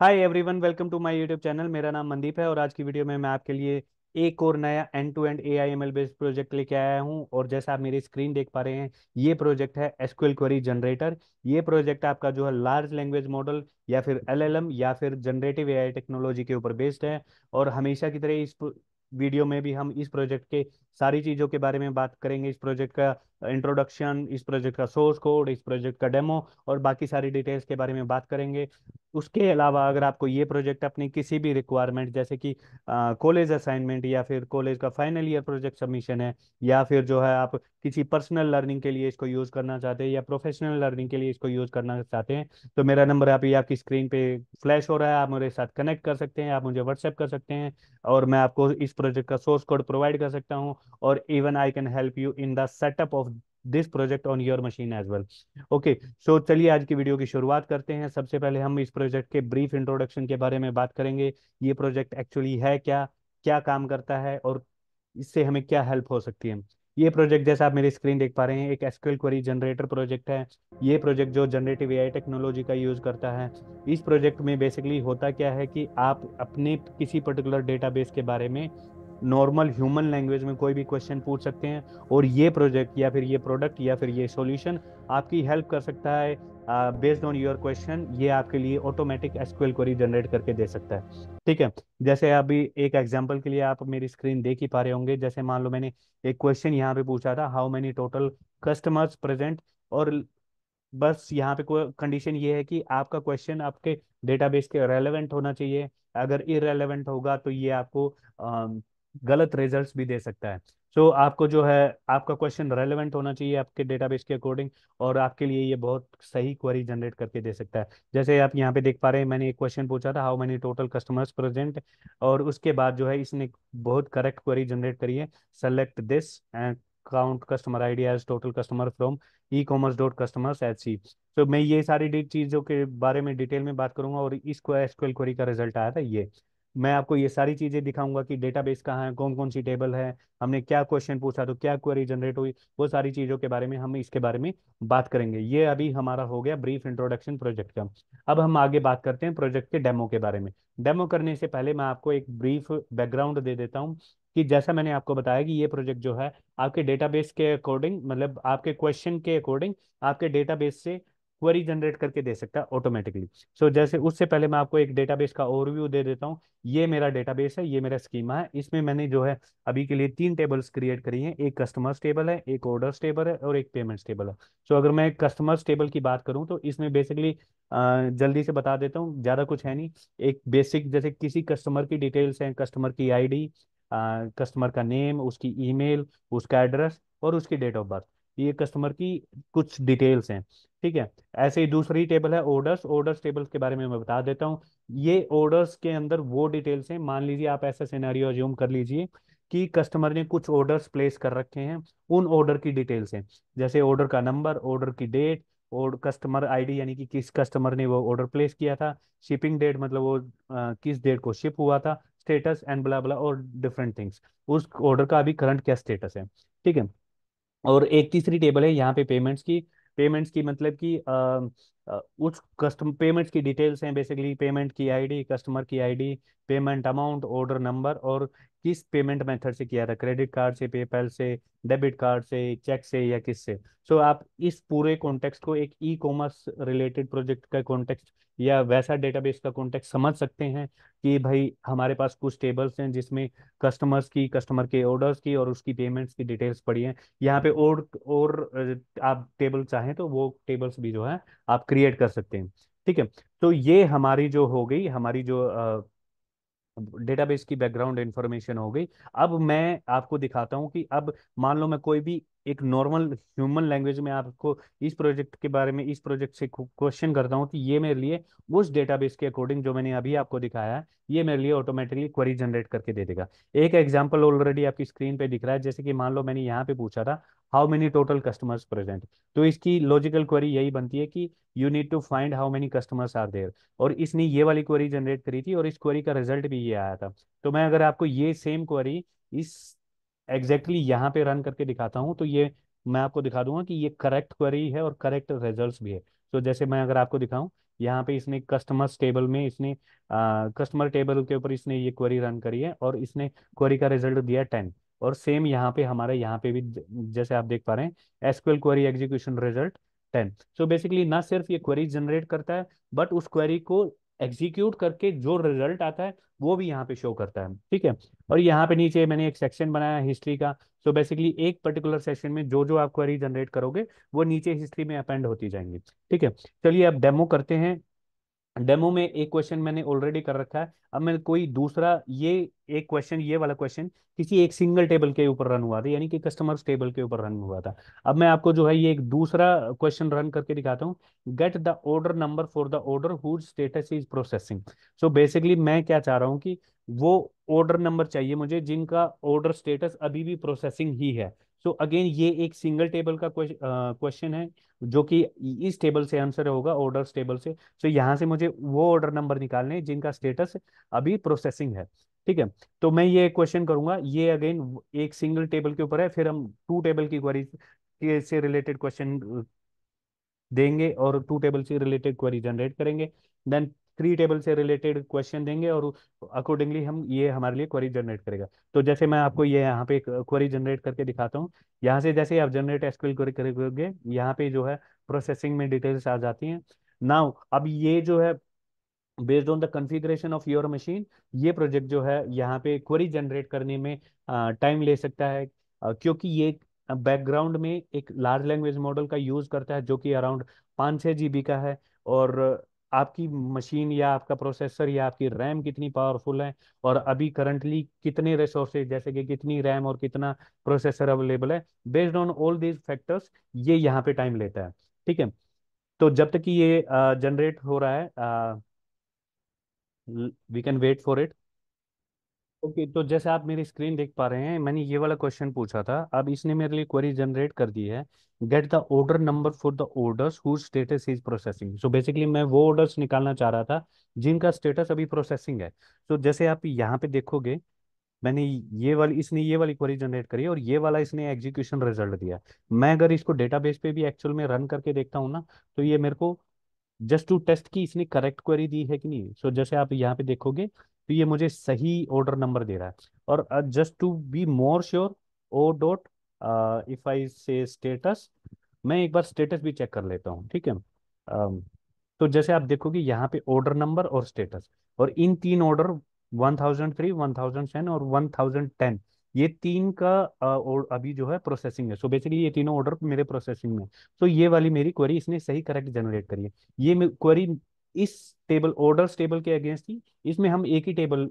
Hi everyone welcome to my YouTube channel मेरा नाम मंदीप है और आज की वीडियो में मैं आपके लिए एक और नया end to end A I M L based project लेके आया हूँ और जैसा आप मेरी स्क्रीन देख पा रहे हैं ये प्रोजेक्ट है एसक्यूएल क्वेरी जनरेटर ये प्रोजेक्ट आपका जो है लार्ज लैंग्वेज मॉडल या फिर एल या फिर जनरेटिव ए टेक्नोलॉजी के ऊपर बेस्ड है और हमेशा की तरह इस वीडियो में भी हम इस प्रोजेक्ट के सारी चीज़ों के बारे में बात करेंगे इस प्रोजेक्ट का इंट्रोडक्शन इस प्रोजेक्ट का सोर्स कोड इस प्रोजेक्ट का डेमो और बाकी सारी डिटेल्स के बारे में बात करेंगे उसके अलावा अगर आपको ये प्रोजेक्ट अपनी किसी भी रिक्वायरमेंट जैसे कि कॉलेज असाइनमेंट या फिर कॉलेज का फाइनल ईयर प्रोजेक्ट सबमिशन है या फिर जो है आप किसी पर्सनल लर्निंग के लिए इसको यूज़ करना चाहते हैं या प्रोफेशनल लर्निंग के लिए इसको यूज़ करना चाहते हैं तो मेरा नंबर आप ये आपकी स्क्रीन पे फ्लैश हो रहा है आप मेरे साथ कनेक्ट कर सकते हैं आप मुझे व्हाट्सएप कर सकते हैं और मैं आपको इस प्रोजेक्ट का सोर्स कोड प्रोवाइड कर सकता हूँ or even I can help you in the setup of this project on your machine as well. Okay, so चलिए आज की वीडियो की शुरुआत करते हैं सबसे पहले हम इस प्रोजेक्ट के ब्रीफ इंट्रोडक्शन के बारे में बात करेंगे ये प्रोजेक्ट एक्चुअली है क्या क्या काम करता है और इससे हमें क्या हेल्प हो सकती है ये प्रोजेक्ट जैसा आप मेरी स्क्रीन देख पा रहे हैं एक एसक्यूएल क्वेरी जनरेटर प्रोजेक्ट है ये प्रोजेक्ट जो जनरेटिव एआई टेक्नोलॉजी का यूज़ करता है इस प्रोजेक्ट में बेसिकली होता क्या है कि आप अपने किसी पर्टिकुलर डेटाबेस के बारे में नॉर्मल ह्यूमन लैंग्वेज में कोई भी क्वेश्चन पूछ सकते हैं और ये प्रोजेक्ट या फिर ये प्रोडक्ट या फिर ये सॉल्यूशन आपकी हेल्प कर सकता है बेस्ड ऑन योर क्वेश्चन ये आपके लिए ऑटोमेटिक एसक्यूएल क्वेरी जनरेट करके दे सकता है ठीक है जैसे अभी एक एग्जाम्पल के लिए आप मेरी स्क्रीन देख ही पा रहे होंगे जैसे मान लो मैंने एक क्वेश्चन यहाँ पे पूछा था how many total customers present और बस यहाँ पे कंडीशन ये है कि आपका क्वेश्चन आपके डेटाबेस के रेलेवेंट होना चाहिए अगर इरेलीवेंट होगा तो ये आपको गलत रिजल्ट्स भी दे सकता है सो so, आपको जो है आपका क्वेश्चन रेलेवेंट होना चाहिए आपके डेटाबेस के अकॉर्डिंग और आपके लिए ये बहुत सही क्वेरी जनरेट करके दे सकता है जैसे आप यहाँ पे देख पा रहे हैं मैंने एक क्वेश्चन पूछा था how many total customers present और उसके बाद जो है इसने बहुत करेक्ट क्वेरी जनरेट करी है select this and count customer ID as total customer from e commerce dot customers H C तो मैं ये सारी चीज़ों के बारे में डिटेल में बात करूंगा और इसको एसक्यूएल क्वेरी का रिजल्ट आया था ये मैं आपको ये सारी चीज़ें दिखाऊंगा कि डेटाबेस कहाँ है कौन कौन सी टेबल है हमने क्या क्वेश्चन पूछा तो क्या क्वेरी जनरेट हुई वो सारी चीज़ों के बारे में हम इसके बारे में बात करेंगे ये अभी हमारा हो गया ब्रीफ इंट्रोडक्शन प्रोजेक्ट का अब हम आगे बात करते हैं प्रोजेक्ट के डेमो के बारे में डेमो करने से पहले मैं आपको एक ब्रीफ बैकग्राउंड दे देता हूँ कि जैसा मैंने आपको बताया कि ये प्रोजेक्ट जो है आपके डेटाबेस के अकॉर्डिंग मतलब आपके क्वेश्चन के अकॉर्डिंग आपके डेटाबेस से क्वेरी जनरेट करके दे सकता है ऑटोमेटिकली सो so, जैसे उससे पहले मैं आपको एक डेटाबेस का ओवरव्यू दे देता हूँ ये मेरा डेटाबेस है ये मेरा स्कीमा है इसमें मैंने जो है अभी के लिए तीन टेबल्स क्रिएट करी हैं एक कस्टमर्स टेबल है एक ऑर्डर्स टेबल है और एक पेमेंट्स टेबल है सो so, अगर मैं कस्टमर्स टेबल की बात करूँ तो इसमें बेसिकली जल्दी से बता देता हूँ ज़्यादा कुछ है नहीं एक बेसिक जैसे किसी कस्टमर की डिटेल्स हैं कस्टमर की आई कस्टमर का नेम उसकी ईमेल उसका एड्रेस और उसकी डेट ऑफ बर्थ ये कस्टमर की कुछ डिटेल्स हैं ठीक है ऐसे ही दूसरी टेबल है ऑर्डर्स ऑर्डर्स टेबल के बारे में मैं बता देता हूँ ये ऑर्डर्स के अंदर वो डिटेल्स हैं मान लीजिए आप ऐसा सिनेरियो ज्यूम कर लीजिए कि कस्टमर ने कुछ ऑर्डर्स प्लेस कर रखे हैं उन ऑर्डर की डिटेल्स हैं जैसे ऑर्डर का नंबर ऑर्डर की डेट और कस्टमर आईडी यानी कि किस कस्टमर ने वो ऑर्डर प्लेस किया था शिपिंग डेट मतलब वो आ, किस डेट को शिप हुआ था स्टेटस एंड बला बला और डिफरेंट थिंग्स उस ऑर्डर का अभी करंट क्या स्टेटस है ठीक है और एक तीसरी टेबल है यहाँ पे पेमेंट्स की पेमेंट्स की मतलब कि उस कस्टम पेमेंट्स की डिटेल्स हैं बेसिकली पेमेंट की आईडी कस्टमर की ID payment amount order number और किस पेमेंट मेथड से किया था क्रेडिट कार्ड से पेपैल से डेबिट कार्ड से चेक से या किस से सो so, आप इस पूरे कॉन्टेक्स्ट को एक ई कॉमर्स रिलेटेड प्रोजेक्ट का कॉन्टेक्स्ट या वैसा डेटाबेस का कॉन्टेक्स्ट समझ सकते हैं कि भाई हमारे पास कुछ टेबल्स हैं जिसमें कस्टमर्स की कस्टमर के ऑर्डर्स की और उसकी पेमेंट्स की डिटेल्स पड़ी हैं यहाँ पे और और आप टेबल चाहें तो वो टेबल्स भी जो है आप क्रिएट कर सकते हैं ठीक है तो ये हमारी जो हो गई हमारी जो डेटाबेस की बैकग्राउंड इंफॉर्मेशन हो गई अब मैं आपको दिखाता हूं कि अब मान लो मैं कोई भी एक नॉर्मल ह्यूमन लैंग्वेज में आपको इस प्रोजेक्ट के बारे में इस प्रोजेक्ट से क्वेश्चन करता हूँ कि ये मेरे लिए उस डेटाबेस के अकॉर्डिंग जो मैंने अभी आपको दिखाया है ये मेरे लिए ऑटोमेटिकली क्वेरी जनरेट करके दे देगा एक एग्जाम्पल ऑलरेडी आपकी स्क्रीन पे दिख रहा है जैसे कि मान लो मैंने यहाँ पे पूछा था how many total customers present तो इसकी लॉजिकल क्वेरी यही बनती है कि you need to find how many customers are there और इसने ये वाली क्वेरी जनरेट करी थी और इस क्वेरी का रिजल्ट भी ये आया था तो मैं अगर आपको ये सेम क्वेरी इस एग्जैक्टली exactly यहाँ पे रन करके दिखाता हूँ तो ये मैं आपको दिखा दूंगा कि ये करेक्ट क्वेरी है और करेक्ट रिजल्ट भी है तो जैसे मैं अगर आपको दिखाऊँ यहाँ पे इसने कस्टमर्स टेबल में इसने कस्टमर टेबल के ऊपर इसने ये क्वेरी रन करी है और इसने क्वेरी का रिजल्ट दिया टेन और सेम यहाँ पे हमारे यहाँ पे भी जैसे आप देख पा रहे हैं SQL query execution result ten so basically ना सिर्फ ये क्वेरी जनरेट करता है बट उस क्वेरी को एग्जीक्यूट करके जो रिजल्ट आता है वो भी यहाँ पे शो करता है ठीक है और यहाँ पे नीचे मैंने एक सेक्शन बनाया हिस्ट्री का सो so बेसिकली एक पर्टिकुलर सेशन में जो जो आप क्वेरी जनरेट करोगे वो नीचे हिस्ट्री में अपेंड होती जाएंगी ठीक है चलिए अब डेमो करते हैं डेमो में एक क्वेश्चन मैंने ऑलरेडी कर रखा है अब मैं कोई दूसरा ये एक क्वेश्चन ये वाला क्वेश्चन किसी एक सिंगल टेबल के ऊपर रन हुआ था यानी कि कस्टमर्स टेबल के ऊपर रन हुआ था अब मैं आपको जो है ये एक दूसरा क्वेश्चन रन करके दिखाता हूँ get the order number for the order whose status is processing so basically मैं क्या चाह रहा हूँ कि वो ऑर्डर नंबर चाहिए मुझे जिनका ऑर्डर स्टेटस अभी भी प्रोसेसिंग ही है सो so अगेन ये एक सिंगल टेबल का क्वेश्चन है जो कि इस टेबल से आंसर होगा ऑर्डर्स टेबल से सो so यहाँ से मुझे वो ऑर्डर नंबर निकालने जिनका स्टेटस अभी प्रोसेसिंग है ठीक है तो मैं ये क्वेश्चन करूंगा ये अगेन एक सिंगल टेबल के ऊपर है फिर हम टू टेबल की क्वारी से रिलेटेड क्वेश्चन देंगे और टू टेबल से रिलेटेड क्वेरी जनरेट करेंगे देन थ्री टेबल से रिलेटेड क्वेश्चन देंगे और अकॉर्डिंगली हम ये हमारे लिए क्वेरी जनरेट करेगा तो जैसे मैं आपको ये यहाँ पे क्वेरी जनरेट करके दिखाता हूँ यहाँ से जैसे आप जनरेट एसक्यूएल क्वेरी करोगे यहाँ पे जो है प्रोसेसिंग में डिटेल्स आ जाती हैं नाउ अब ये जो है based on the configuration of your machine ये प्रोजेक्ट जो है यहाँ पे क्वेरी जनरेट करने में टाइम ले सकता है क्योंकि ये बैकग्राउंड में एक लार्ज लैंग्वेज मॉडल का यूज़ करता है जो कि अराउंड पाँच छः जी का है और आपकी मशीन या आपका प्रोसेसर या आपकी रैम कितनी पावरफुल है और अभी करंटली कितने रिसोर्सेज जैसे कि कितनी रैम और कितना प्रोसेसर अवेलेबल है based on all these factors ये यहाँ पे टाइम लेता है ठीक है तो जब तक ये जनरेट हो रहा है we can wait for it okay तो जैसे आप मेरी स्क्रीन देख पा रहे हैं मैंने ये वाला क्वेश्चन पूछा था अब इसने मेरे लिए क्वेरी जनरेट कर दी है get the order number for the orders whose status is processing so basically मैं वो ऑर्डर्स निकालना चाह रहा था जिनका स्टेटस अभी प्रोसेसिंग है सो so, जैसे आप यहाँ पे देखोगे मैंने ये वाली इसने ये वाली क्वेरी जनरेट करी और ये वाला इसने एग्जीक्यूशन रिजल्ट दिया मैं अगर इसको डेटाबेस पे भी एक्चुअल में रन करके देखता हूँ ना तो ये मेरे को जस्ट टू टेस्ट की इसने करेक्ट क्वेरी दी है कि नहीं सो so, जैसे आप यहाँ पे देखोगे तो ये मुझे सही ऑर्डर नंबर दे रहा है और just to be more sure o dot if I say status मैं एक बार स्टेटस भी चेक कर लेता हूँ ठीक है uh, तो जैसे आप देखोगे यहाँ पे ऑर्डर नंबर और स्टेटस और इन तीन order one thousand three one thousand ten और वन थाउजेंड टेन ये तीन का uh, अभी जो है प्रोसेसिंग है सो so बेसिकली ये तीनों ऑर्डर मेरे प्रोसेसिंग में तो so ये वाली मेरी क्वेरी इसने सही करेक्ट जनरेट करी है ये क्वेरी इस टेबल ऑर्डर टेबल के अगेंस्ट थी इसमें हम एक ही टेबल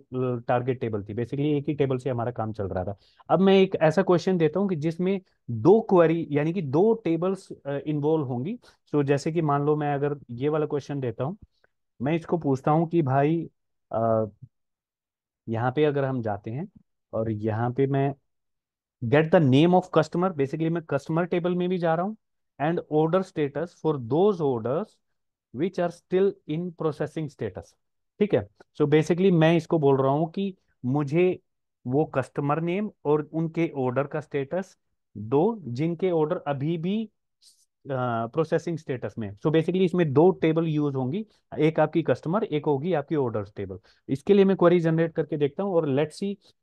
टारगेट टेबल थी बेसिकली एक ही टेबल से हमारा काम चल रहा था अब मैं एक ऐसा क्वेश्चन देता हूँ कि जिसमें दो क्वेरी यानी कि दो टेबल्स इन्वॉल्व होंगी सो so, जैसे कि मान लो मैं अगर ये वाला क्वेश्चन देता हूँ मैं इसको पूछता हूँ कि भाई यहाँ पे अगर हम जाते हैं और यहाँ पे मैं get the name of customer basically मैं कस्टमर टेबल में भी जा रहा हूँ and order status for those orders which are still in processing status ठीक है सो so बेसिकली मैं इसको बोल रहा हूँ कि मुझे वो कस्टमर नेम और उनके ऑर्डर का स्टेटस दो जिनके ऑर्डर अभी भी प्रोसेसिंग uh, स्टेटस में सो so बेसिकली इसमें दो टेबल यूज होंगी एक आपकी कस्टमर एक होगी आपकी ऑर्डर टेबल इसके लिए मैं क्वेरी जनरेट करके देखता हूँ और लेट्स सी uh,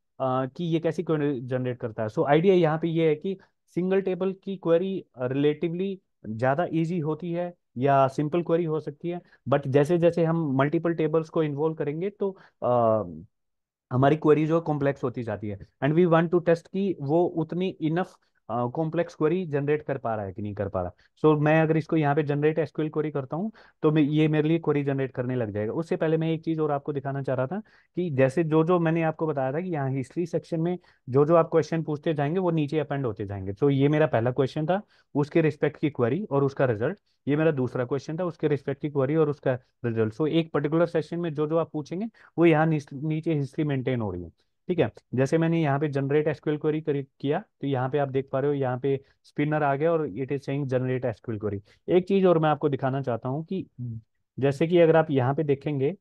कि ये कैसी क्वेरी जनरेट करता है सो so, आइडिया यहाँ पे ये है कि सिंगल टेबल की क्वेरी रिलेटिवली ज़्यादा ईजी होती है या सिंपल क्वेरी हो सकती है बट जैसे जैसे हम मल्टीपल टेबल्स को इन्वॉल्व करेंगे तो आ, हमारी क्वेरी जो है कॉम्प्लेक्स होती जाती है and we want to test की वो उतनी इनफ कॉम्प्लेक्स क्वेरी जनरेट कर पा रहा है कि नहीं कर पा रहा सो so, मैं अगर इसको यहाँ पे जनरेट एसक्यूएल क्वेरी करता हूँ तो मैं ये मेरे लिए क्वेरी जनरेट करने लग जाएगा उससे पहले मैं एक चीज़ और आपको दिखाना चाह रहा था कि जैसे जो जो मैंने आपको बताया था कि यहाँ हिस्ट्री सेक्शन में जो जो आप क्वेश्चन पूछते जाएंगे वो नीचे अपेंड होते जाएंगे सो so, ये मेरा पहला क्वेश्चन था उसके रिस्पेक्ट की क्वेरी और उसका रिजल्ट ये मेरा दूसरा क्वेश्चन था उसके रिस्पेक्ट की क्वेरी और उसका रिजल्ट सो so, एक पर्टिकुलर सेशन में जो जो आप पूछेंगे वो यहाँ नीचे हिस्ट्री मेंटेन हो रही है ठीक है जैसे मैंने यहाँ पे जनरेट एसक्यूएल क्वेरी किया तो यहाँ पे आप देख पा रहे हो यहाँ पे स्पिनर आ गया और it is saying generate SQL query एक चीज और मैं आपको दिखाना चाहता हूँ कि जैसे कि अगर आप यहाँ पे देखेंगे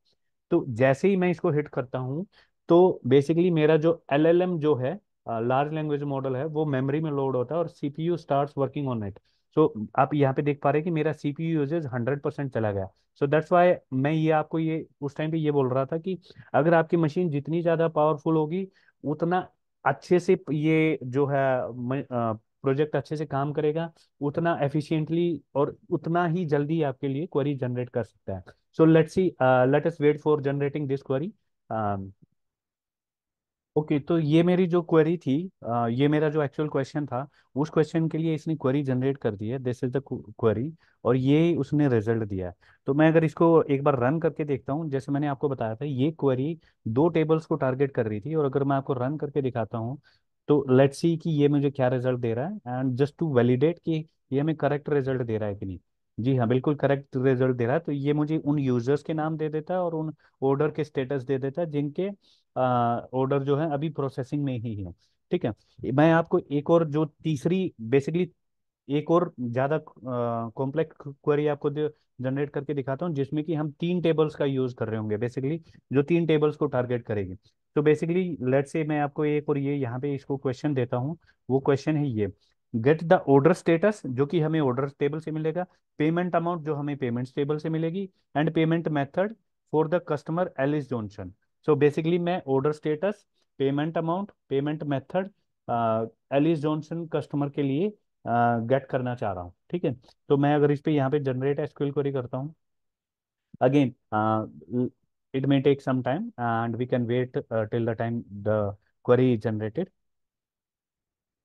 तो जैसे ही मैं इसको हिट करता हूँ तो बेसिकली मेरा जो एल जो है लार्ज लैंग्वेज मॉडल है वो मेमरी में लोड होता है और CPU start working on it so so, आप यहाँ पे देख पा रहे हैं कि मेरा सीपीयू यूजेज हंड्रेड परसेंट चला गया सो दैट्स वाई मैं ये आपको ये उस टाइम पे ये बोल रहा था कि अगर आपकी मशीन जितनी ज़्यादा पावरफुल होगी उतना अच्छे से ये जो है प्रोजेक्ट अच्छे से काम करेगा उतना एफिशिएंटली और उतना ही जल्दी आपके लिए क्वेरी जनरेट कर सकता है so let's see let us wait for generating this query okay तो ये मेरी जो क्वेरी थी आ, ये मेरा जो एक्चुअल क्वेश्चन था उस क्वेश्चन के लिए इसने क्वेरी जनरेट कर दी है दिस इज द क्वेरी और ये उसने रिजल्ट दिया है तो मैं अगर इसको एक बार रन करके देखता हूँ जैसे मैंने आपको बताया था ये क्वेरी दो टेबल्स को टारगेट कर रही थी और अगर मैं आपको रन करके दिखाता हूँ तो लेट्स सी कि ये मुझे क्या रिजल्ट दे रहा है एंड जस्ट टू वैलिडेट कि ये हमें करेक्ट रिजल्ट दे रहा है कि नहीं जी हाँ बिल्कुल करेक्ट रिजल्ट दे रहा है तो ये मुझे उन यूजर्स के नाम दे देता है और उन ऑर्डर के स्टेटस दे देता है जिनके ऑर्डर जो है अभी प्रोसेसिंग में ही है ठीक है मैं आपको एक और जो तीसरी बेसिकली एक और ज़्यादा कॉम्प्लेक्स क्वेरी आपको जनरेट करके दिखाता हूँ जिसमें कि हम तीन टेबल्स का यूज़ कर रहे होंगे बेसिकली जो तीन टेबल्स को टारगेट करेगी तो बेसिकली लेट से मैं आपको एक और ये यहाँ पे इसको क्वेश्चन देता हूँ वो क्वेश्चन है ये गेट द ऑर्डर स्टेटस जो कि हमें ऑर्डर टेबल से मिलेगा पेमेंट अमाउंट जो हमें पेमेंट टेबल से मिलेगी and payment method for the customer Alice Johnson so basically मैं order status payment amount payment method Alice Johnson customer के लिए गेट uh, करना चाह रहा हूँ ठीक है तो मैं अगर इस पे यहाँ पे जनरेट एसक्यूएल क्वेरी करता हूँ again it may take some time and we can wait till the time the query is generated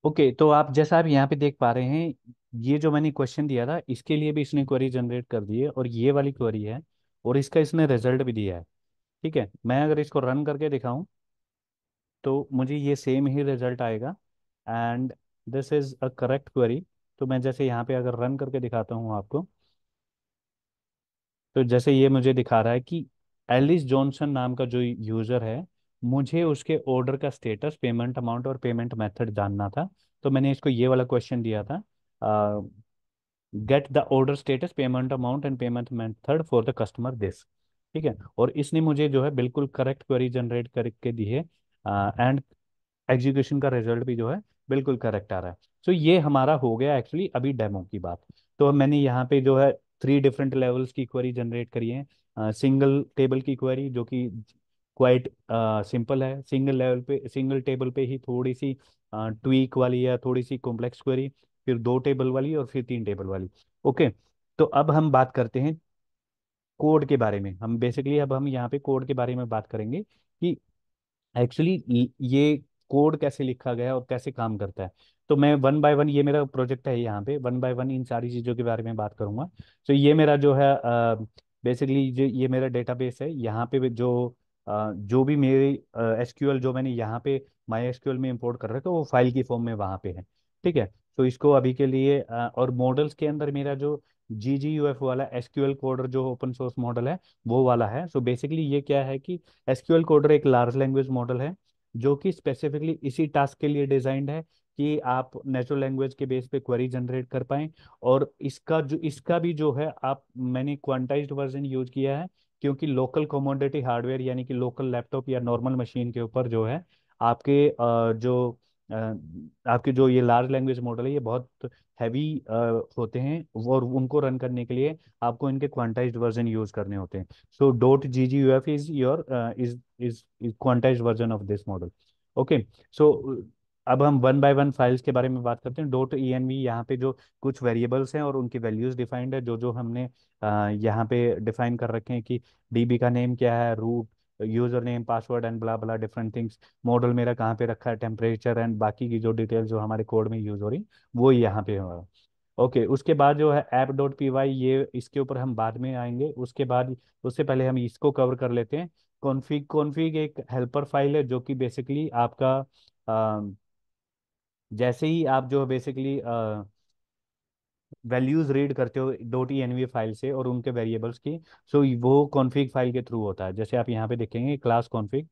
okay तो आप जैसा आप यहाँ पे देख पा रहे हैं ये जो मैंने क्वेश्चन दिया था इसके लिए भी इसने क्वेरी जनरेट कर दी है और ये वाली क्वेरी है और इसका इसने रिजल्ट भी दिया है ठीक है मैं अगर इसको रन करके दिखाऊं तो मुझे ये सेम ही रिजल्ट आएगा and this is a correct query तो मैं जैसे यहाँ पे अगर रन करके दिखाता हूँ आपको तो जैसे ये मुझे दिखा रहा है कि एलिस जॉनसन नाम का जो यूज़र है मुझे उसके ऑर्डर का स्टेटस पेमेंट अमाउंट और पेमेंट मेथड जानना था तो मैंने इसको ये वाला क्वेश्चन दिया था get the order status payment amount and payment method for the customer this ठीक है और इसने मुझे जो है बिल्कुल करेक्ट क्वेरी जनरेट करके दी है एंड एग्जीक्यूशन का रिजल्ट भी जो है बिल्कुल करेक्ट आ रहा है सो so, ये हमारा हो गया एक्चुअली अभी डेमो की बात तो मैंने यहाँ पे जो है थ्री डिफरेंट लेवल्स की क्वेरी जनरेट करी है सिंगल टेबल की क्वेरी जो कि क्वाइट सिंपल है सिंगल लेवल पे सिंगल टेबल पे ही थोड़ी सी ट्वीक वाली या थोड़ी सी कॉम्प्लेक्स क्वेरी फिर दो टेबल वाली और फिर तीन टेबल वाली ओके okay, तो अब हम बात करते हैं कोड के बारे में हम बेसिकली अब हम यहाँ पे कोड के बारे में बात करेंगे कि एक्चुअली ये कोड कैसे लिखा गया और कैसे काम करता है तो मैं वन बाय वन ये मेरा प्रोजेक्ट है यहाँ पे वन बाय वन इन सारी चीज़ों के बारे में बात करूंगा तो ये मेरा जो है बेसिकली uh, ये मेरा डेटाबेस है यहाँ पे जो जो भी मेरी एस जो मैंने यहाँ पे माई एस में इम्पोर्ट कर रहा है वो फाइल की फॉर्म में वहाँ पे है ठीक है तो इसको अभी के लिए और मॉडल्स के अंदर मेरा जो जी जी यू एफ वाला एस क्यू एल कोडर जो ओपन सोर्स मॉडल है वो वाला है सो so बेसिकली ये क्या है कि एस क्यू एल कोडर एक लार्ज लैंग्वेज मॉडल है जो कि स्पेसिफिकली इसी टास्क के लिए डिजाइंड है कि आप नेचुरल लैंग्वेज के बेस पे क्वेरी जनरेट कर पाएं और इसका जो इसका भी जो है आप मैंने क्वांटाइज्ड वर्जन यूज किया है क्योंकि लोकल कॉमोडिटी हार्डवेयर यानी कि लोकल लैपटॉप या नॉर्मल मशीन के ऊपर जो है आपके जो आपके जो ये लार्ज लैंग्वेज मॉडल है ये बहुत हैवी होते हैं और उनको रन करने के लिए आपको इनके क्वांटाइज वर्जन यूज करने होते हैं so dot G G U F is your is is quantize version of this model okay so अब हम वन बाय वन फाइल्स के बारे में बात करते हैं डोट ई एन वी यहाँ पे जो कुछ वेरिएबल्स हैं और उनकी वैल्यूज डिफाइंड है जो जो हमने यहाँ पे डिफाइन कर रखे हैं कि डीबी का नेम क्या है root user name password and blah blah different things model मेरा कहाँ पे रखा है टेम्परेचर एंड बाकी की जो डिटेल जो हमारे कोड में यूज हो रही वो यहाँ पे हमारा ओके okay, उसके बाद जो है ऐप डॉट पी वाई ये इसके ऊपर हम बाद में आएंगे उसके बाद उससे पहले हम इसको कवर कर लेते हैं कॉन्फिग कॉन्फिग एक हेल्पर फाइल है जो कि बेसिकली आपका आ, जैसे ही आप जो बेसिकली वैल्यूज रीड करते हो डोट टी एन फाइल से और उनके वेरिएबल्स की सो so वो कॉन्फ़िग फाइल के थ्रू होता है जैसे आप यहाँ पे देखेंगे क्लास कॉन्फ़िग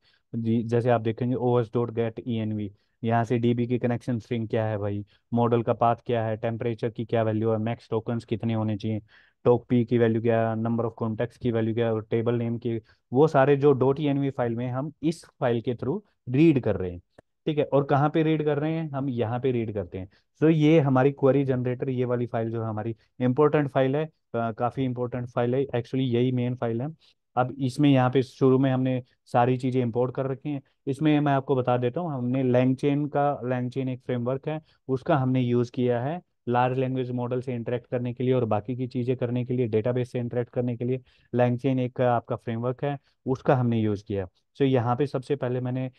जैसे आप देखेंगे S dot get E N V यहाँ से डीबी की कनेक्शन स्ट्रिंग क्या है भाई मॉडल का पाथ क्या है टेम्परेचर की क्या वैल्यू है मैक्स टोकन्स कितने होने चाहिए टोक पी की वैल्यू क्या है नंबर ऑफ कॉन्टेक्ट की वैल्यू क्या है और टेबल नेम की वो सारे जो dot E N V file में हम इस फाइल के थ्रू रीड कर रहे हैं ठीक है और कहाँ पे रीड कर रहे हैं हम यहाँ पे रीड करते हैं तो ये हमारी क्वेरी जनरेटर ये वाली फाइल जो हमारी इंपॉर्टेंट फाइल है काफ़ी इंपॉर्टेंट फाइल है एक्चुअली यही मेन फाइल है अब इसमें यहाँ पे शुरू में हमने सारी चीज़ें इंपोर्ट कर रखी हैं इसमें मैं आपको बता देता हूँ हमने लैंगचेन का लैंगचेन एक फ्रेमवर्क है उसका हमने यूज़ किया है लार्ज लैंग्वेज मॉडल से इंटरेक्ट करने के लिए और बाकी की चीज़ें करने के लिए डेटाबेस से इंटरेक्ट करने के लिए लैंगचेन एक आपका फ्रेमवर्क है उसका हमने यूज़ किया सो so, यहाँ पे सबसे पहले मैंने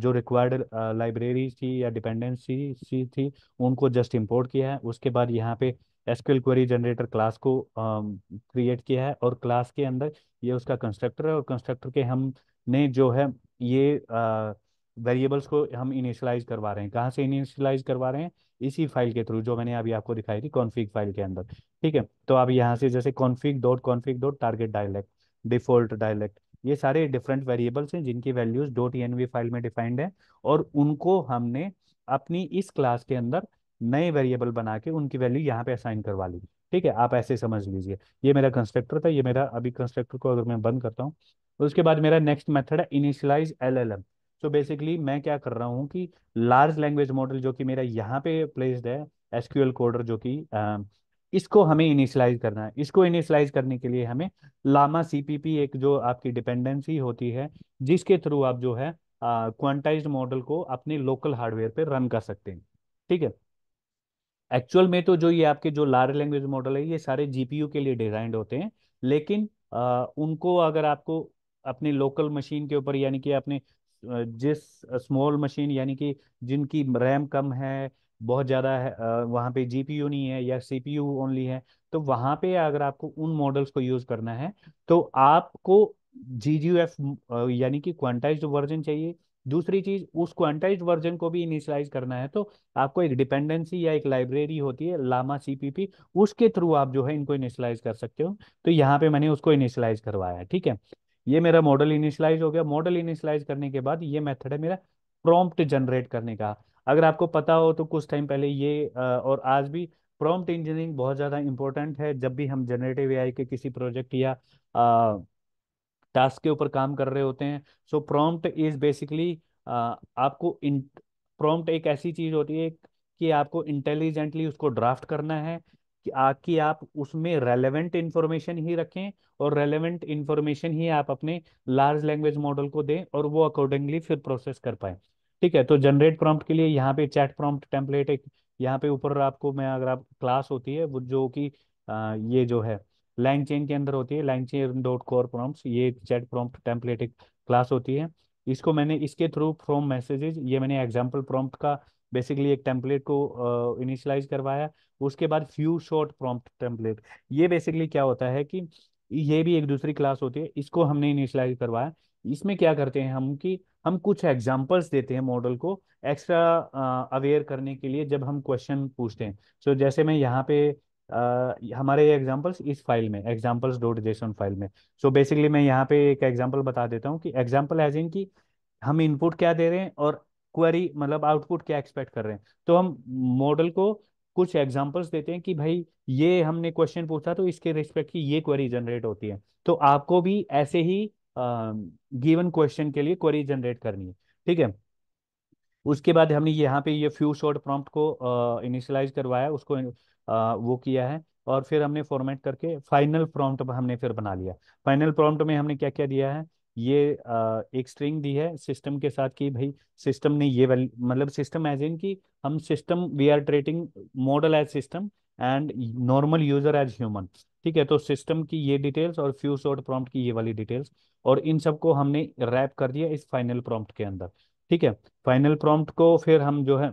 जो रिक्वायर्ड लाइब्रेरीज थी या डिपेंडेंसी थी, थी उनको जस्ट इम्पोर्ट किया है उसके बाद यहाँ पे एसक्यूएल क्वेरी जनरेटर क्लास को क्रिएट किया है और क्लास के अंदर ये उसका कंस्ट्रक्टर है और कंस्ट्रक्टर के हमने जो है ये uh, वेरिएबल्स को हम इनिशियलाइज करवा रहे हैं कहाँ से इनिशियलाइज करवा रहे हैं इसी फाइल के थ्रू जो मैंने अभी आपको दिखाई थी कॉन्फ़िग फाइल के अंदर ठीक है तो अब यहाँ से जैसे config dot config dot target dialect default dialect ये सारे डिफरेंट वेरिएबल्स हैं जिनकी वैल्यूज डॉट ई फाइल में डिफाइंड है और उनको हमने अपनी इस क्लास के अंदर नए वेरिएबल बना के उनकी वैल्यू यहाँ पे असाइन करवा ली ठीक है आप ऐसे समझ लीजिए ये मेरा कंस्ट्रक्टर था ये मेरा अभी कंस्ट्रक्टर को अगर मैं बंद करता हूँ उसके बाद मेरा नेक्स्ट मेथड है इनिशियलाइज एल एल एम तो बेसिकली मैं क्या कर रहा हूँ कि लार्ज लैंग्वेज मॉडल जो कि मेरा यहाँ पे प्लेस्ड है एसक्यूएल कोडर जो कि इसको हमें इनिशलाइज करना है इसको इनिशलाइज करने के लिए हमें लामा सी एक जो आपकी डिपेंडेंसी होती है जिसके थ्रू आप जो है क्वांटाइज्ड मॉडल को अपने लोकल हार्डवेयर पर रन कर सकते हैं ठीक है एक्चुअल में तो जो ये आपके जो लार्ज लैंग्वेज मॉडल है ये सारे जीपीयू के लिए डिजाइंड होते हैं लेकिन आ, उनको अगर आपको अपने लोकल मशीन के ऊपर यानी कि अपने जिस स्मॉल मशीन यानी कि जिनकी रैम कम है बहुत ज़्यादा है वहाँ पे जीपीयू नहीं है या सीपीयू ओनली है तो वहाँ पे अगर आपको उन मॉडल्स को यूज़ करना है तो आपको जी जी एफ यानी कि क्वांटाइज वर्जन चाहिए दूसरी चीज़ उस क्वांटाइज वर्जन को भी इनिशियलाइज करना है तो आपको एक डिपेंडेंसी या एक लाइब्रेरी होती है लामा सीपीपी उसके थ्रू आप जो है इनको इनिशियलाइज कर सकते हो तो यहाँ पे मैंने उसको इनिशियलाइज करवाया ठीक है ये मेरा मॉडल इनिशलाइज हो गया मॉडल इनिशलाइज करने के बाद ये मेथड है मेरा प्रॉम्प्ट जनरेट करने का अगर आपको पता हो तो कुछ टाइम पहले ये और आज भी प्रॉम्प्ट इंजीनियरिंग बहुत ज़्यादा इंपॉर्टेंट है जब भी हम जनरेटिव ए के किसी प्रोजेक्ट या टास्क के ऊपर काम कर रहे होते हैं सो प्रॉम्प्ट इज़ बेसिकली आपको प्रॉम्प्ट एक ऐसी चीज़ होती है कि आपको इंटेलिजेंटली उसको ड्राफ्ट करना है कि आकि आप उसमें रेलेवेंट इंफॉर्मेशन ही रखें और रेलेवेंट इन्फॉर्मेशन ही आप अपने लार्ज लैंग्वेज मॉडल को दें और वो अकॉर्डिंगली फिर प्रोसेस कर पाए ठीक है तो जनरेट प्रॉम्प्ट के लिए यहाँ पे चैट प्रॉम्प्ट टेम्पलेट एक यहाँ पे ऊपर आपको मैं अगर आप क्लास होती है वो जो कि ये जो है लैंग चेन के अंदर होती है LangChain dot core prompt ये चैट प्रॉम्प्ट टेम्पलेट एक क्लास होती है इसको मैंने इसके थ्रू फ्रॉम मैसेजेज ये मैंने एग्जाम्पल प्रॉम्प्ट का बेसिकली एक टेम्पलेट को इनिशियलाइज uh, करवाया उसके बाद फ्यू शॉर्ट प्रॉम्प्ट टेम्पलेट ये बेसिकली क्या होता है कि ये भी एक दूसरी क्लास होती है इसको हमने इनिशियलाइज करवाया इसमें क्या करते हैं हम कि हम कुछ एग्जांपल्स देते हैं मॉडल को एक्स्ट्रा अवेयर करने के लिए जब हम क्वेश्चन पूछते हैं सो so, जैसे मैं यहाँ पे uh, हमारे एग्जाम्पल्स इस फाइल में एग्जाम्पल्स डॉट जेसन फाइल में सो so, बेसिकली मैं यहाँ पे एक एग्जाम्पल बता देता हूँ कि एग्जाम्पल एज इन की हम इनपुट क्या दे रहे हैं और क्वेरी मतलब आउटपुट क्या एक्सपेक्ट कर रहे हैं तो हम मॉडल को कुछ एग्जांपल्स देते हैं कि भाई ये हमने क्वेश्चन पूछा तो इसके रिस्पेक्ट की ये क्वेरी जनरेट होती है तो आपको भी ऐसे ही गिवन uh, क्वेश्चन के लिए क्वेरी जनरेट करनी है ठीक है उसके बाद हमने यहाँ पे ये फ्यू शॉर्ट प्रॉम्प्ट को इनिशियलाइज uh, करवाया उसको uh, वो किया है और फिर हमने फॉर्मेट करके फाइनल प्रॉम्प्ट हमने फिर बना लिया फाइनल प्रॉम्प्ट में हमने क्या क्या दिया है ये आ, एक स्ट्रिंग दी है सिस्टम के साथ कि भाई सिस्टम ने ये मतलब सिस्टम एज इन कि हम system we are treating model as system and normal user as human ठीक है तो सिस्टम की ये डिटेल्स और फ्यू शॉर्ट प्रॉम्प्ट की ये वाली डिटेल्स और इन सबको हमने रैप कर दिया इस फाइनल प्रॉम्प्ट के अंदर ठीक है फाइनल प्रॉम्प्ट को फिर हम जो है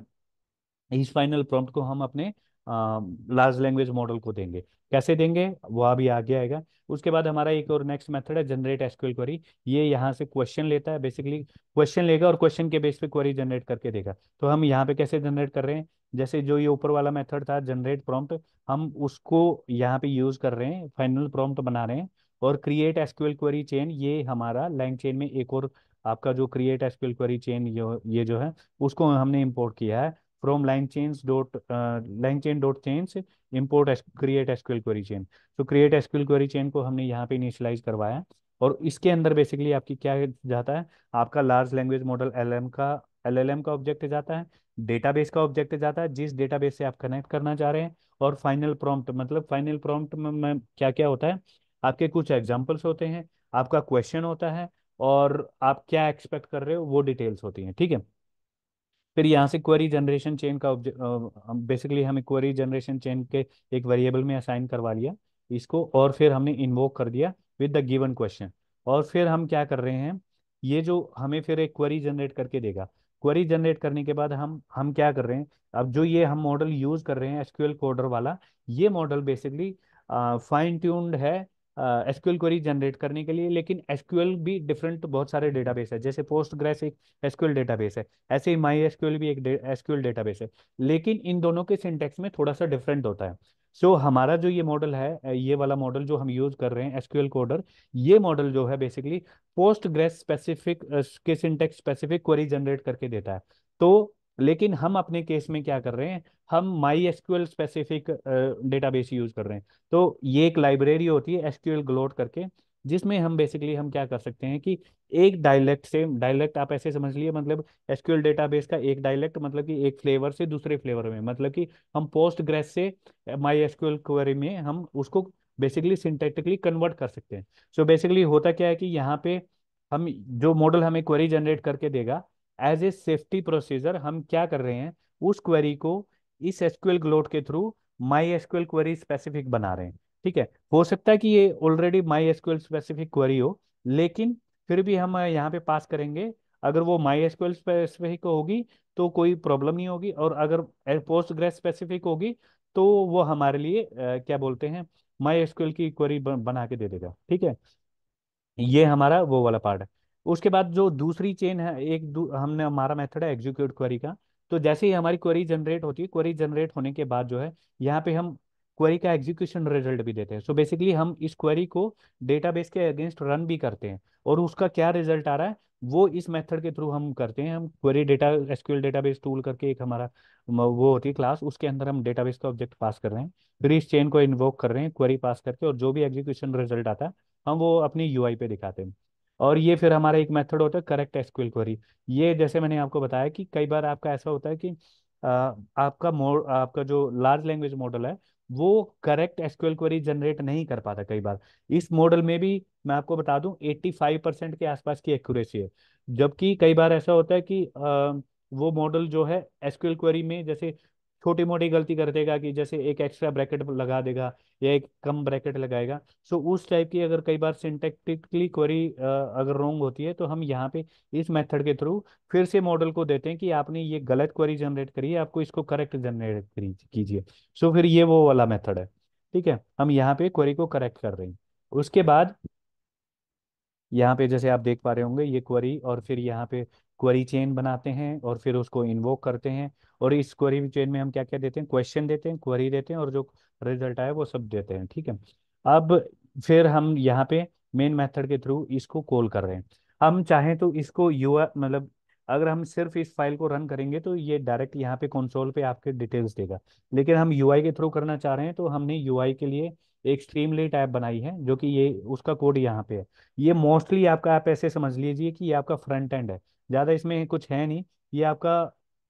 इस फाइनल प्रॉम्प्ट को हम अपने लार्ज लैंग्वेज मॉडल को देंगे कैसे देंगे वह अभी आगे आएगा उसके बाद हमारा एक और नेक्स्ट मेथड है जनरेट एसक्यूएल क्वेरी ये यहाँ से क्वेश्चन लेता है बेसिकली क्वेश्चन लेगा और क्वेश्चन के बेस पे क्वेरी जनरेट करके देगा तो हम यहाँ पे कैसे जनरेट कर रहे हैं जैसे जो ये ऊपर वाला मेथड था जनरेट प्रॉम्प्ट हम उसको यहाँ पे यूज कर रहे हैं फाइनल प्रॉम्प्ट बना रहे हैं और क्रिएट एसक्यूएल क्वेरी चेन ये हमारा लैंग चेन में एक और आपका जो क्रिएट एसक्यूएल क्वेरी चेन ये जो है उसको हमने इम्पोर्ट किया है from line chains dot line chain dot chains import create SQL query chain तो क्रिएट SQL क्वेरी चेन को हमने यहाँ पे इनिशलाइज करवाया और इसके अंदर बेसिकली आपकी क्या जाता है आपका लार्ज लैंग्वेज मॉडल एल का एल का ऑब्जेक्ट जाता है डेटाबेस का ऑब्जेक्ट जाता है जिस डेटाबेस से आप कनेक्ट करना चाह रहे हैं और फाइनल प्रॉम्प्ट मतलब फाइनल प्रॉम्प्ट में, में क्या क्या होता है आपके कुछ एग्जाम्पल्स होते हैं आपका क्वेश्चन होता है और आप क्या एक्सपेक्ट कर रहे हो वो डिटेल्स होती हैं ठीक है थीके? फिर यहाँ से क्वेरी जनरेशन चेन का बेसिकली हमें क्वेरी जनरेशन चेन के एक वेरिएबल में असाइन करवा लिया इसको और फिर हमने इन्वोक कर दिया विद द गिवन क्वेश्चन और फिर हम क्या कर रहे हैं ये जो हमें फिर एक क्वेरी जनरेट करके देगा क्वेरी जनरेट करने के बाद हम हम क्या कर रहे हैं अब जो ये हम मॉडल यूज कर रहे हैं एसक्यूएल कोडर वाला ये मॉडल बेसिकली फाइन ट्यून्ड है एसक्यूएल क्वेरी जनरेट करने के लिए लेकिन एसक्यूएल भी डिफरेंट बहुत सारे डेटाबेस है जैसे पोस्ट ग्रेस एक एसक्यूएल डेटाबेस है ऐसे ही माई एसक्यूएल भी एक एसक्यूएल डेटाबेस है लेकिन इन दोनों के सिंटेक्स में थोड़ा सा डिफरेंट होता है सो so, हमारा जो ये मॉडल है ये वाला मॉडल जो हम यूज कर रहे हैं एसक्यूएल कोडर ये मॉडल जो है बेसिकली पोस्ट ग्रेस स्पेसिफिक के सिंटेक्स स्पेसिफिक क्वेरी जनरेट करके देता है तो लेकिन हम अपने केस में क्या कर रहे हैं हम MySQL specific database use कर रहे हैं तो ये एक लाइब्रेरी होती है एसक्यूएल ग्लोट करके जिसमें हम बेसिकली हम क्या कर सकते हैं कि एक डायलेक्ट से डायलेक्ट आप ऐसे समझ लिए मतलब एसक्यूएल डेटाबेस का एक डायलेक्ट मतलब कि एक फ्लेवर से दूसरे फ्लेवर में मतलब कि हम पोस्ट ग्रेस से माई एसक्यूएल क्वेरी में हम उसको बेसिकली सिंटेक्टिकली कन्वर्ट कर सकते हैं सो so बेसिकली होता क्या है कि यहाँ पे हम जो मॉडल हमें क्वेरी जनरेट करके देगा एज ए सेफ्टी प्रोसीजर हम क्या कर रहे हैं उस क्वेरी को इस एसक्यूएल ग्लोट के through MySQL query specific बना रहे हैं ठीक है हो सकता है कि ये already MySQL specific query हो लेकिन फिर भी हम यहाँ पे पास करेंगे अगर वो माई एसक्यूएल स्पेसिफिक होगी तो कोई प्रॉब्लम नहीं होगी और अगर पोस्ट ग्रेस स्पेसिफिक होगी तो वो हमारे लिए आ, क्या बोलते हैं माई एसक्यूएल की क्वेरी बना के दे देगा ठीक है ये हमारा वो वाला पार्ट है उसके बाद जो दूसरी चेन है एक हमने हमारा मेथड है एग्जीक्यूट क्वेरी का तो जैसे ही हमारी क्वेरी जनरेट होती है क्वेरी जनरेट होने के बाद जो है यहाँ पे हम क्वेरी का एग्जीक्यूशन रिजल्ट भी देते हैं सो so बेसिकली हम इस क्वेरी को डेटाबेस के अगेंस्ट रन भी करते हैं और उसका क्या रिजल्ट आ रहा है वो इस मेथड के थ्रू हम करते हैं हम query data SQL database tool करके एक हमारा वो होती है क्लास उसके अंदर हम डेटाबेस का ऑब्जेक्ट पास कर रहे हैं फिर इस चेन को इन्वोक कर रहे हैं क्वेरी पास करके और जो भी एग्जीक्यूशन रिजल्ट आता है हम वो अपनी यूआई पे दिखाते हैं और ये फिर हमारा एक मेथड होता है करेक्ट एसक्यूएल क्वेरी ये जैसे मैंने आपको बताया कि कई बार आपका ऐसा होता है कि आपका मोड आपका जो लार्ज लैंग्वेज मॉडल है वो करेक्ट एसक्यूएल क्वेरी जनरेट नहीं कर पाता कई बार इस मॉडल में भी मैं आपको बता दूं 85 परसेंट के आसपास की एक्यूरेसी है जबकि कई बार ऐसा होता है कि आ, वो मॉडल जो है एसक्यूएल क्वेरी में जैसे छोटी मोटी गलती कर देगा कि जैसे एक एक्स्ट्रा ब्रैकेट लगा देगा या एक कम ब्रैकेट लगाएगा सो so, उस टाइप की अगर कई बार सिंटेक्टिकली क्वेरी अगर रॉन्ग होती है तो हम यहाँ पे इस मेथड के थ्रू फिर से मॉडल को देते हैं कि आपने ये गलत क्वेरी जनरेट करी है आपको इसको करेक्ट जनरेट कीजिए सो so, फिर ये वो वाला मेथड है ठीक है हम यहाँ पे क्वेरी को करेक्ट कर रहे हैं उसके बाद यहाँ पे जैसे आप देख पा रहे होंगे ये क्वेरी और फिर यहाँ पे क्वेरी चेन बनाते हैं और फिर उसको इन्वोक करते हैं और इस क्वेरी चेन में हम क्या क्या देते हैं क्वेश्चन देते हैं क्वेरी देते हैं और जो रिजल्ट आया वो सब देते हैं ठीक है अब फिर हम यहाँ पे मेन मेथड के थ्रू इसको कॉल कर रहे हैं हम चाहें तो इसको यू मतलब अगर हम सिर्फ इस फाइल को रन करेंगे तो ये डायरेक्ट यहाँ पे कंसोल पे आपके डिटेल्स देगा लेकिन हम यूआई के थ्रू करना चाह रहे हैं तो हमने यूआई के लिए एक स्ट्रीमली ऐप बनाई है जो कि ये उसका कोड यहाँ पे है ये मोस्टली आपका आप ऐसे समझ लीजिए कि ये आपका फ्रंट एंड है ज़्यादा इसमें कुछ है नहीं ये आपका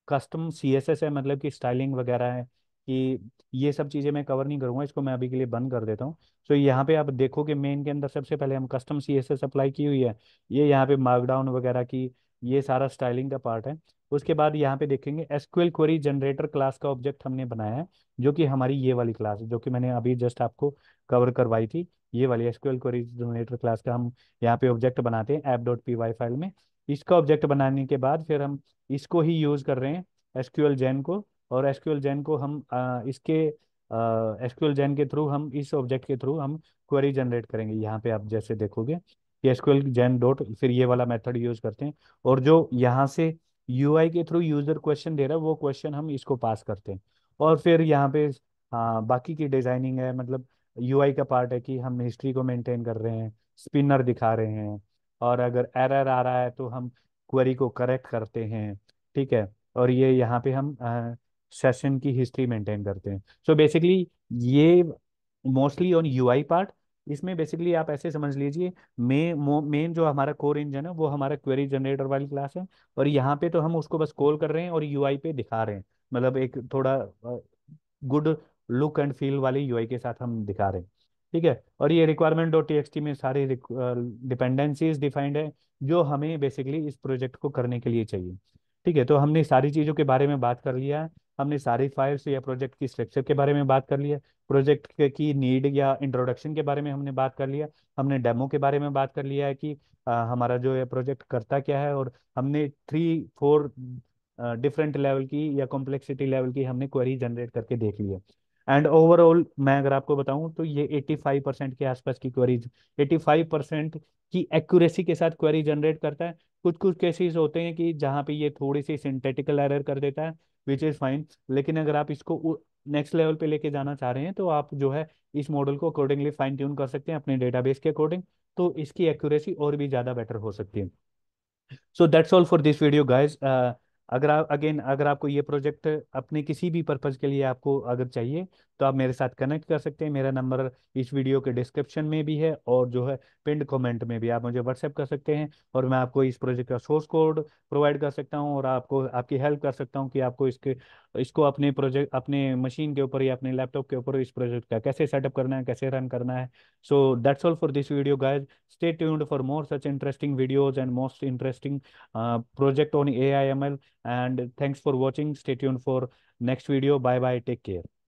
कस्टम सी एस एस है मतलब कि स्टाइलिंग वगैरह है कि ये सब चीज़ें मैं कवर नहीं करूँगा इसको मैं अभी के लिए बंद कर देता हूँ सो so, यहाँ पे आप कि मेन के अंदर सबसे पहले हम custom C S S apply की हुई है ये यहाँ पे मार्कडाउन वगैरह की ये सारा स्टाइलिंग का पार्ट है उसके बाद यहाँ पे देखेंगे एसक्यूएल क्वेरी जनरेटर क्लास का ऑब्जेक्ट हमने बनाया है जो कि हमारी ये वाली क्लास है जो कि मैंने अभी जस्ट आपको कवर करवाई थी ये वाली एसक्यूएल क्वेरी जनरेटर क्लास का हम यहाँ पे ऑब्जेक्ट बनाते हैं app dot P Y file में इसका ऑब्जेक्ट बनाने के बाद फिर हम इसको ही यूज़ कर रहे हैं एसक्यूएल जैन को और एसक्यूएल जैन को हम आ, इसके एसक्यूएल जैन के थ्रू हम इस ऑब्जेक्ट के थ्रू हम क्वेरी जनरेट करेंगे यहाँ पे आप जैसे देखोगे कि एसक्यूएल जैन डॉट फिर ये वाला मेथड यूज़ करते हैं और जो यहाँ से यू के थ्रू यूज़र क्वेश्चन दे रहा है वो क्वेश्चन हम इसको पास करते हैं और फिर यहाँ पे आ, बाकी की डिज़ाइनिंग है मतलब यू का पार्ट है कि हम हिस्ट्री को मेनटेन कर रहे हैं स्पिनर दिखा रहे हैं और अगर एरर आ रहा है तो हम क्वेरी को करेक्ट करते हैं ठीक है और ये यहाँ पे हम सेशन की हिस्ट्री मेंटेन करते हैं सो so बेसिकली ये मोस्टली ऑन यूआई पार्ट इसमें बेसिकली आप ऐसे समझ लीजिए मेन मेन जो हमारा कोर इंजन है वो हमारा क्वेरी जनरेटर वाली क्लास है और यहाँ पे तो हम उसको बस कॉल कर रहे हैं और यूआई पे दिखा रहे हैं मतलब एक थोड़ा गुड लुक एंड फील वाली यूआई के साथ हम दिखा रहे हैं ठीक है और ये रिक्वायरमेंट डॉट टी में सारी डिपेंडेंसीज डिफाइंड है जो हमें बेसिकली इस प्रोजेक्ट को करने के लिए चाहिए ठीक है तो हमने सारी चीज़ों के बारे में बात कर लिया है हमने सारी फाइल्स या प्रोजेक्ट की स्ट्रक्चर के बारे में बात कर लिया प्रोजेक्ट की नीड या इंट्रोडक्शन के बारे में हमने बात कर लिया हमने डेमो के बारे में बात कर लिया है कि आ, हमारा जो ये प्रोजेक्ट करता क्या है और हमने थ्री फोर डिफरेंट लेवल की या कॉम्प्लेक्सिटी लेवल की हमने क्वेरी जनरेट करके देख लिया एंड ओवरऑल मैं अगर आपको बताऊं तो ये 85 परसेंट के आसपास की क्वेरीज 85 परसेंट की एक्यूरेसी के साथ क्वेरी जनरेट करता है कुछ कुछ केसेस होते हैं कि जहां पे ये थोड़ी सी सिंथेटिकल एरर कर देता है विच इज़ फाइन लेकिन अगर आप इसको नेक्स्ट लेवल पे लेके जाना चाह रहे हैं तो आप जो है इस मॉडल को अकॉर्डिंगली फाइन ट्यून कर सकते हैं अपने डेटाबेस के अकॉर्डिंग तो इसकी एक्यूरेसी और भी ज़्यादा बेटर हो सकती है so that's all for this video guys अगर आप अगेन अगर आपको ये प्रोजेक्ट अपने किसी भी पर्पज़ के लिए आपको अगर चाहिए तो आप मेरे साथ कनेक्ट कर सकते हैं मेरा नंबर इस वीडियो के डिस्क्रिप्शन में भी है और जो है पिंड कमेंट में भी आप मुझे व्हाट्सएप कर सकते हैं और मैं आपको इस प्रोजेक्ट का सोर्स कोड प्रोवाइड कर सकता हूँ और आपको आपकी हेल्प कर सकता हूँ कि आपको इसके इसको अपने प्रोजेक्ट अपने मशीन के ऊपर या अपने लैपटॉप के ऊपर इस प्रोजेक्ट का कैसे सेटअप करना है कैसे रन करना है so that's all for this video guys stay tuned for more such interesting videos and most interesting project on A I M L and thanks for watching stay tune for next video bye bye take care